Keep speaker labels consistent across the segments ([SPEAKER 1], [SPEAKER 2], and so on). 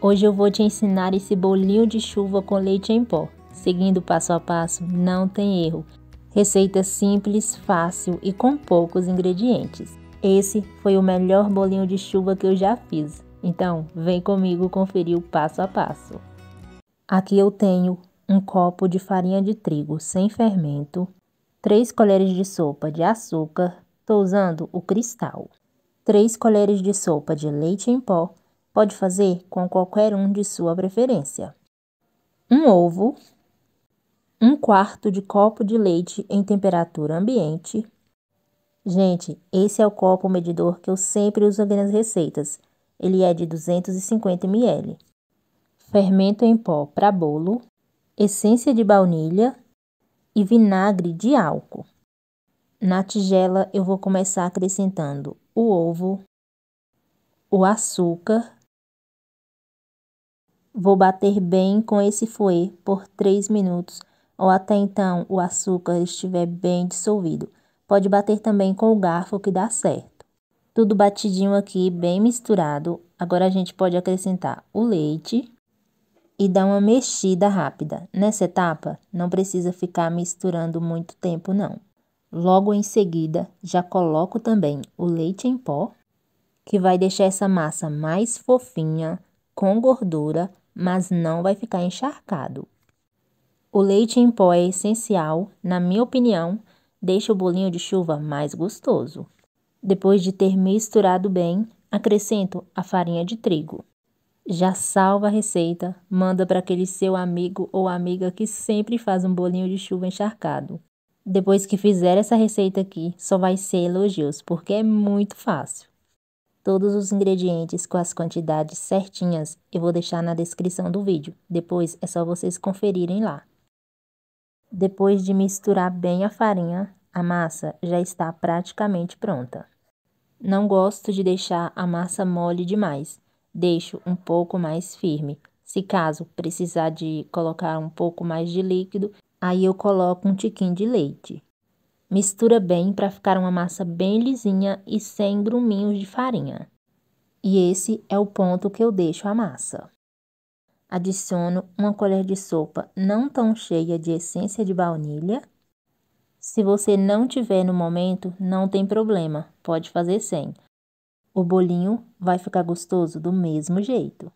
[SPEAKER 1] Hoje eu vou te ensinar esse bolinho de chuva com leite em pó. Seguindo passo a passo, não tem erro. Receita simples, fácil e com poucos ingredientes. Esse foi o melhor bolinho de chuva que eu já fiz. Então, vem comigo conferir o passo a passo. Aqui eu tenho um copo de farinha de trigo sem fermento, 3 colheres de sopa de açúcar, estou usando o cristal, 3 colheres de sopa de leite em pó, Pode fazer com qualquer um de sua preferência. Um ovo, um quarto de copo de leite em temperatura ambiente. Gente, esse é o copo medidor que eu sempre uso nas receitas. Ele é de 250 ml. Fermento em pó para bolo, essência de baunilha e vinagre de álcool. Na tigela eu vou começar acrescentando o ovo, o açúcar Vou bater bem com esse fouet por 3 minutos ou até então o açúcar estiver bem dissolvido. Pode bater também com o garfo que dá certo. Tudo batidinho aqui, bem misturado. Agora a gente pode acrescentar o leite e dar uma mexida rápida. Nessa etapa, não precisa ficar misturando muito tempo não. Logo em seguida, já coloco também o leite em pó, que vai deixar essa massa mais fofinha, com gordura mas não vai ficar encharcado. O leite em pó é essencial, na minha opinião, deixa o bolinho de chuva mais gostoso. Depois de ter misturado bem, acrescento a farinha de trigo. Já salva a receita, manda para aquele seu amigo ou amiga que sempre faz um bolinho de chuva encharcado. Depois que fizer essa receita aqui, só vai ser elogios, porque é muito fácil todos os ingredientes com as quantidades certinhas. Eu vou deixar na descrição do vídeo. Depois é só vocês conferirem lá. Depois de misturar bem a farinha, a massa já está praticamente pronta. Não gosto de deixar a massa mole demais, deixo um pouco mais firme. Se caso precisar de colocar um pouco mais de líquido, aí eu coloco um tiquinho de leite. Mistura bem para ficar uma massa bem lisinha e sem gruminhos de farinha. E esse é o ponto que eu deixo a massa. Adiciono uma colher de sopa não tão cheia de essência de baunilha. Se você não tiver no momento, não tem problema, pode fazer sem. O bolinho vai ficar gostoso do mesmo jeito.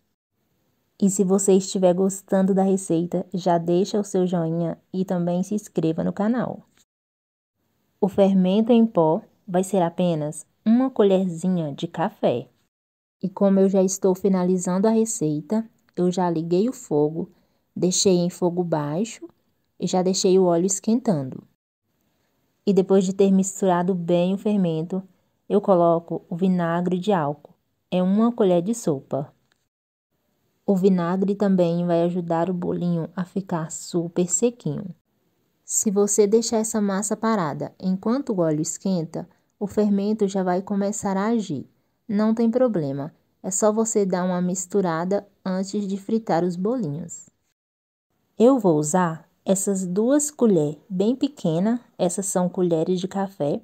[SPEAKER 1] E se você estiver gostando da receita, já deixa o seu joinha e também se inscreva no canal. O fermento em pó vai ser apenas uma colherzinha de café. E como eu já estou finalizando a receita, eu já liguei o fogo, deixei em fogo baixo e já deixei o óleo esquentando. E depois de ter misturado bem o fermento, eu coloco o vinagre de álcool. É uma colher de sopa. O vinagre também vai ajudar o bolinho a ficar super sequinho. Se você deixar essa massa parada enquanto o óleo esquenta, o fermento já vai começar a agir. Não tem problema, é só você dar uma misturada antes de fritar os bolinhos. Eu vou usar essas duas colheres bem pequenas, essas são colheres de café,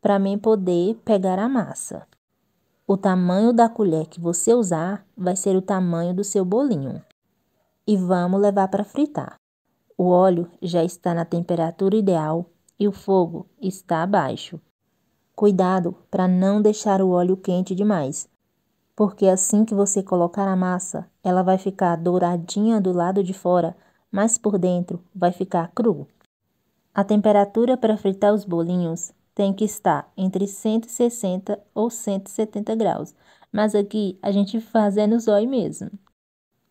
[SPEAKER 1] para mim poder pegar a massa. O tamanho da colher que você usar vai ser o tamanho do seu bolinho. E vamos levar para fritar. O óleo já está na temperatura ideal e o fogo está abaixo. Cuidado para não deixar o óleo quente demais, porque assim que você colocar a massa, ela vai ficar douradinha do lado de fora, mas por dentro vai ficar cru. A temperatura para fritar os bolinhos tem que estar entre 160 ou 170 graus, mas aqui a gente faz é no zóio mesmo.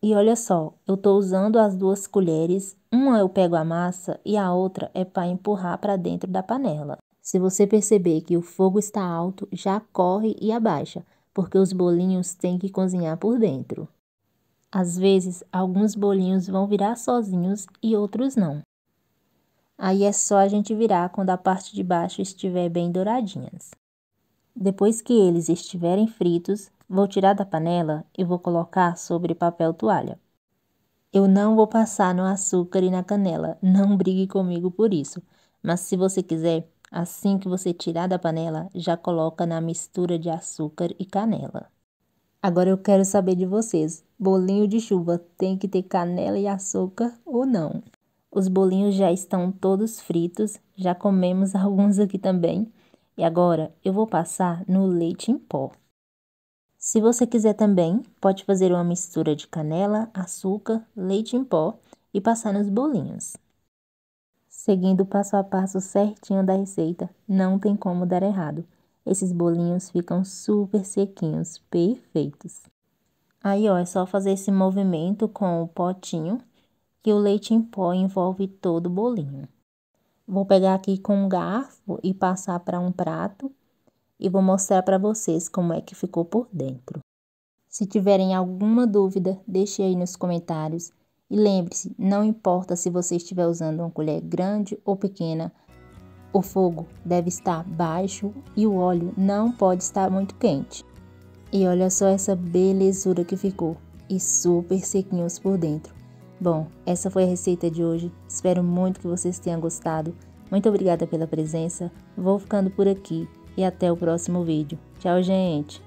[SPEAKER 1] E olha só, eu estou usando as duas colheres uma eu pego a massa e a outra é para empurrar para dentro da panela. Se você perceber que o fogo está alto, já corre e abaixa, porque os bolinhos têm que cozinhar por dentro. Às vezes, alguns bolinhos vão virar sozinhos e outros não. Aí é só a gente virar quando a parte de baixo estiver bem douradinhas. Depois que eles estiverem fritos, vou tirar da panela e vou colocar sobre papel toalha. Eu não vou passar no açúcar e na canela, não brigue comigo por isso. Mas se você quiser, assim que você tirar da panela, já coloca na mistura de açúcar e canela. Agora eu quero saber de vocês: bolinho de chuva tem que ter canela e açúcar ou não? Os bolinhos já estão todos fritos, já comemos alguns aqui também. E agora eu vou passar no leite em pó. Se você quiser também, pode fazer uma mistura de canela, açúcar, leite em pó e passar nos bolinhos. Seguindo o passo a passo certinho da receita, não tem como dar errado. Esses bolinhos ficam super sequinhos, perfeitos. Aí, ó, é só fazer esse movimento com o potinho, que o leite em pó envolve todo o bolinho. Vou pegar aqui com um garfo e passar para um prato e vou mostrar para vocês como é que ficou por dentro. Se tiverem alguma dúvida, deixe aí nos comentários. E lembre-se, não importa se você estiver usando uma colher grande ou pequena, o fogo deve estar baixo e o óleo não pode estar muito quente. E olha só essa belezura que ficou e super sequinhos por dentro. Bom, essa foi a receita de hoje. Espero muito que vocês tenham gostado. Muito obrigada pela presença. Vou ficando por aqui e até o próximo vídeo. Tchau, gente!